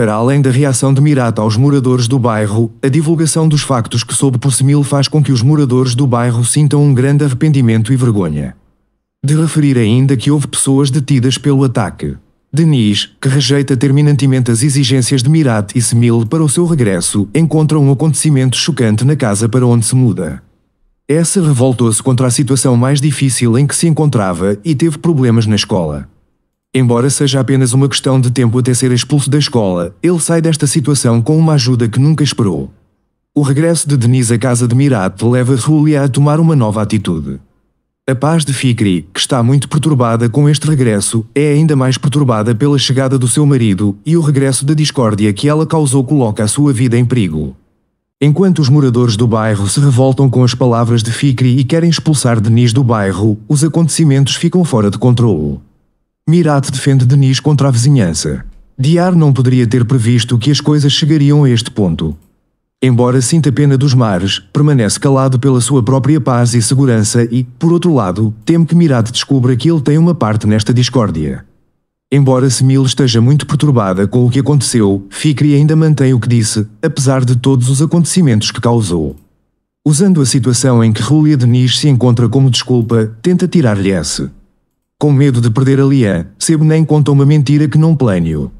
Para além da reação de Mirata aos moradores do bairro, a divulgação dos factos que soube por Semil faz com que os moradores do bairro sintam um grande arrependimento e vergonha. De referir ainda que houve pessoas detidas pelo ataque. Denis, que rejeita terminantemente as exigências de Mirat e Semil para o seu regresso, encontra um acontecimento chocante na casa para onde se muda. Essa revoltou-se contra a situação mais difícil em que se encontrava e teve problemas na escola. Embora seja apenas uma questão de tempo até ser expulso da escola, ele sai desta situação com uma ajuda que nunca esperou. O regresso de Denise à casa de Mirat leva Julia a tomar uma nova atitude. A paz de Fikri, que está muito perturbada com este regresso, é ainda mais perturbada pela chegada do seu marido e o regresso da discórdia que ela causou coloca a sua vida em perigo. Enquanto os moradores do bairro se revoltam com as palavras de Fikri e querem expulsar Denise do bairro, os acontecimentos ficam fora de controle. Mirat defende Denis contra a vizinhança. Diar não poderia ter previsto que as coisas chegariam a este ponto. Embora sinta pena dos mares, permanece calado pela sua própria paz e segurança e, por outro lado, teme que Mirad descubra que ele tem uma parte nesta discórdia. Embora Semil esteja muito perturbada com o que aconteceu, Fikri ainda mantém o que disse, apesar de todos os acontecimentos que causou. Usando a situação em que Rulia Denis se encontra como desculpa, tenta tirar-lhe esse. Com medo de perder a Lian, Seb nem conta uma mentira que não planeou.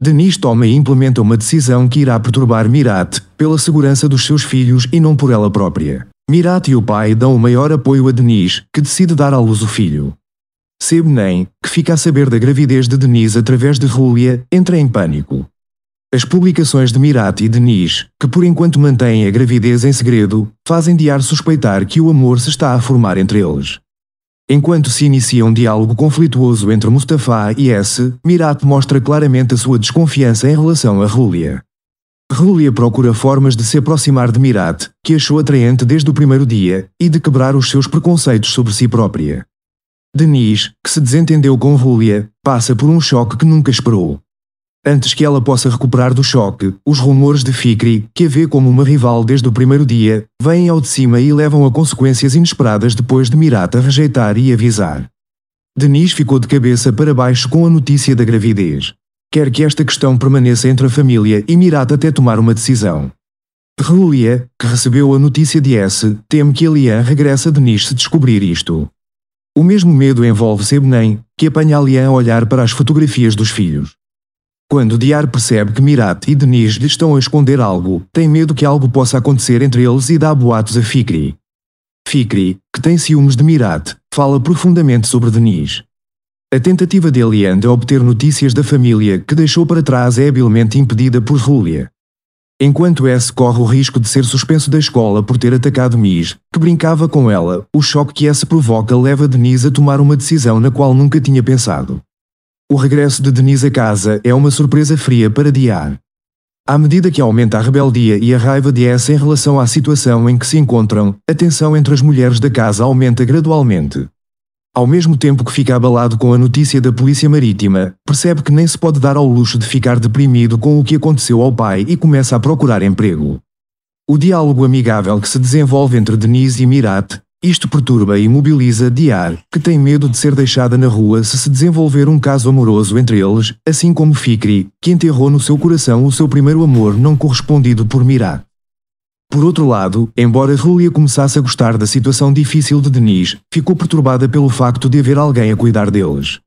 Denis toma e implementa uma decisão que irá perturbar Mirat, pela segurança dos seus filhos e não por ela própria. Mirat e o pai dão o maior apoio a Denis, que decide dar à luz o filho. Seb Nen, que fica a saber da gravidez de Denis através de Julia, entra em pânico. As publicações de Mirat e Denis, que por enquanto mantêm a gravidez em segredo, fazem Diar suspeitar que o amor se está a formar entre eles. Enquanto se inicia um diálogo conflituoso entre Mustafa e S, Mirat mostra claramente a sua desconfiança em relação a Rulia. Rulia procura formas de se aproximar de Mirat, que achou atraente desde o primeiro dia, e de quebrar os seus preconceitos sobre si própria. Denise, que se desentendeu com Rulia, passa por um choque que nunca esperou antes que ela possa recuperar do choque, os rumores de Fikri, que a vê como uma rival desde o primeiro dia, vêm ao de cima e levam a consequências inesperadas depois de Mirata rejeitar e avisar. Denise ficou de cabeça para baixo com a notícia da gravidez. Quer que esta questão permaneça entre a família e Mirata até tomar uma decisão. Relia, que recebeu a notícia de S, teme que Alian regresse a Denise se descobrir isto. O mesmo medo envolve Sebnem, que apanha Alian a olhar para as fotografias dos filhos. Quando Diar percebe que Mirat e Denise lhe estão a esconder algo, tem medo que algo possa acontecer entre eles e dá boatos a Fikri. Fikri, que tem ciúmes de Mirat, fala profundamente sobre Denise. A tentativa de Elian de obter notícias da família que deixou para trás é habilmente impedida por Julia. Enquanto S corre o risco de ser suspenso da escola por ter atacado Miz, que brincava com ela, o choque que S provoca leva Denise a tomar uma decisão na qual nunca tinha pensado. O regresso de Denise a casa é uma surpresa fria para Diar. À medida que aumenta a rebeldia e a raiva de S em relação à situação em que se encontram, a tensão entre as mulheres da casa aumenta gradualmente. Ao mesmo tempo que fica abalado com a notícia da polícia marítima, percebe que nem se pode dar ao luxo de ficar deprimido com o que aconteceu ao pai e começa a procurar emprego. O diálogo amigável que se desenvolve entre Denise e Mirat, isto perturba e mobiliza Diar, que tem medo de ser deixada na rua se se desenvolver um caso amoroso entre eles, assim como Fikri, que enterrou no seu coração o seu primeiro amor não correspondido por Mirá. Por outro lado, embora Julia começasse a gostar da situação difícil de Denise, ficou perturbada pelo facto de haver alguém a cuidar deles.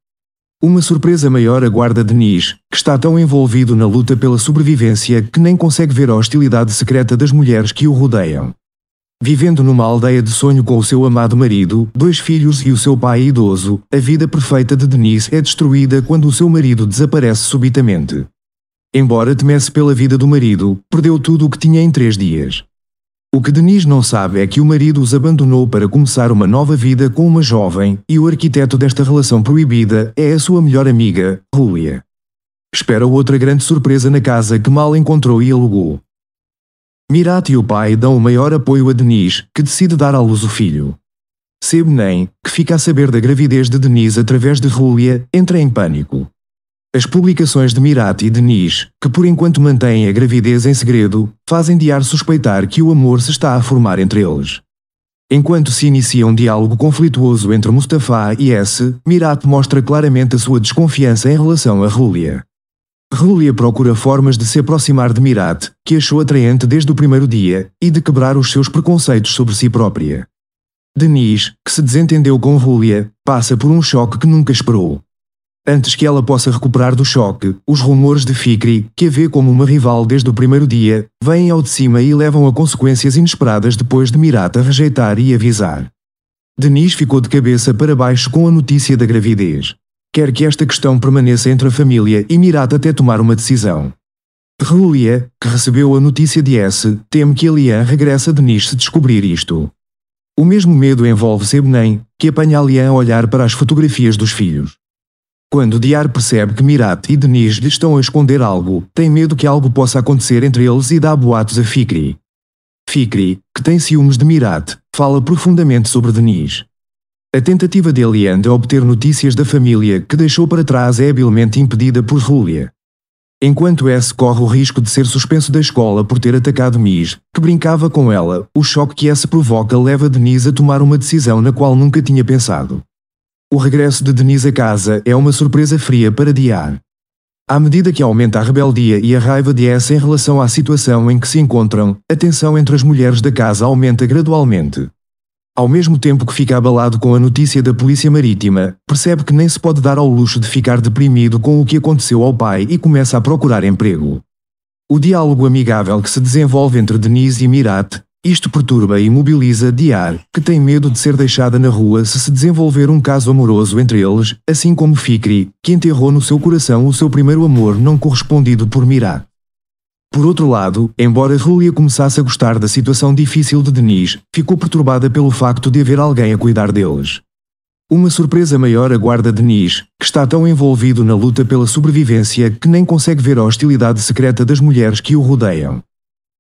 Uma surpresa maior aguarda Denise, que está tão envolvido na luta pela sobrevivência que nem consegue ver a hostilidade secreta das mulheres que o rodeiam vivendo numa aldeia de sonho com o seu amado marido, dois filhos e o seu pai idoso, a vida perfeita de Denise é destruída quando o seu marido desaparece subitamente. Embora temesse pela vida do marido, perdeu tudo o que tinha em três dias. O que Denise não sabe é que o marido os abandonou para começar uma nova vida com uma jovem, e o arquiteto desta relação proibida é a sua melhor amiga, Julia. Espera outra grande surpresa na casa que mal encontrou e alugou. Mirat e o pai dão o maior apoio a Denise, que decide dar à luz o filho. Sebnem, que fica a saber da gravidez de Denise através de Julia, entra em pânico. As publicações de Mirat e Denise, que por enquanto mantêm a gravidez em segredo, fazem Diar suspeitar que o amor se está a formar entre eles. Enquanto se inicia um diálogo conflituoso entre Mustafa e S, Mirat mostra claramente a sua desconfiança em relação a Julia. Julia procura formas de se aproximar de Mirat, que achou atraente desde o primeiro dia, e de quebrar os seus preconceitos sobre si própria. Denise, que se desentendeu com Julia, passa por um choque que nunca esperou. Antes que ela possa recuperar do choque, os rumores de Fikri, que a vê como uma rival desde o primeiro dia, vêm ao de cima e levam a consequências inesperadas depois de Mirat a rejeitar e avisar. Denise ficou de cabeça para baixo com a notícia da gravidez quer que esta questão permaneça entre a família e Mirat até tomar uma decisão. Rulia, que recebeu a notícia de S, teme que Alian regressa de Denise se descobrir isto. O mesmo medo envolve Sebnem, que apanha Alian a olhar para as fotografias dos filhos. Quando Diar percebe que Mirat e Denise lhe estão a esconder algo, tem medo que algo possa acontecer entre eles e dá boatos a Fikri. Fikri, que tem ciúmes de Mirat, fala profundamente sobre Denise. A tentativa de de obter notícias da família que deixou para trás é habilmente impedida por Julia. Enquanto S corre o risco de ser suspenso da escola por ter atacado Miz, que brincava com ela, o choque que S provoca leva Denise a tomar uma decisão na qual nunca tinha pensado. O regresso de Denise a casa é uma surpresa fria para Diar. À medida que aumenta a rebeldia e a raiva de S em relação à situação em que se encontram, a tensão entre as mulheres da casa aumenta gradualmente. Ao mesmo tempo que fica abalado com a notícia da Polícia Marítima, percebe que nem se pode dar ao luxo de ficar deprimido com o que aconteceu ao pai e começa a procurar emprego. O diálogo amigável que se desenvolve entre Denise e Mirat, isto perturba e mobiliza Diar, que tem medo de ser deixada na rua se se desenvolver um caso amoroso entre eles, assim como Fikri, que enterrou no seu coração o seu primeiro amor não correspondido por Mirat. Por outro lado, embora Julia começasse a gostar da situação difícil de Denise, ficou perturbada pelo facto de haver alguém a cuidar deles. Uma surpresa maior aguarda Denise, que está tão envolvido na luta pela sobrevivência que nem consegue ver a hostilidade secreta das mulheres que o rodeiam.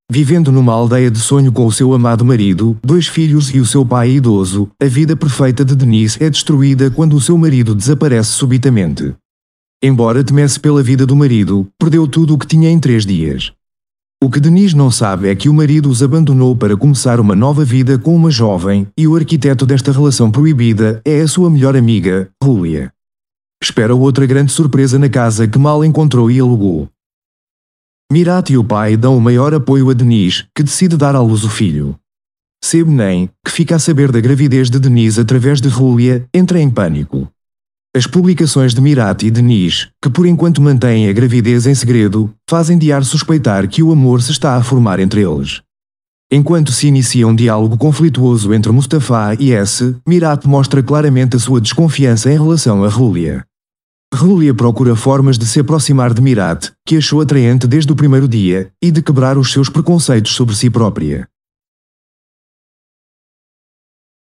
Vivendo numa aldeia de sonho com o seu amado marido, dois filhos e o seu pai idoso, a vida perfeita de Denise é destruída quando o seu marido desaparece subitamente. Embora temesse pela vida do marido, perdeu tudo o que tinha em três dias. O que Denise não sabe é que o marido os abandonou para começar uma nova vida com uma jovem, e o arquiteto desta relação proibida é a sua melhor amiga, Julia. Espera outra grande surpresa na casa que mal encontrou e alugou. Mirat e o pai dão o maior apoio a Denise, que decide dar à luz o filho. Sebnem, que fica a saber da gravidez de Denise através de Julia, entra em pânico. As publicações de Mirat e Denise, que por enquanto mantêm a gravidez em segredo, fazem de Ar suspeitar que o amor se está a formar entre eles. Enquanto se inicia um diálogo conflituoso entre Mustafa e S, Mirat mostra claramente a sua desconfiança em relação a Rulia. Rulia procura formas de se aproximar de Mirat, que achou atraente desde o primeiro dia, e de quebrar os seus preconceitos sobre si própria.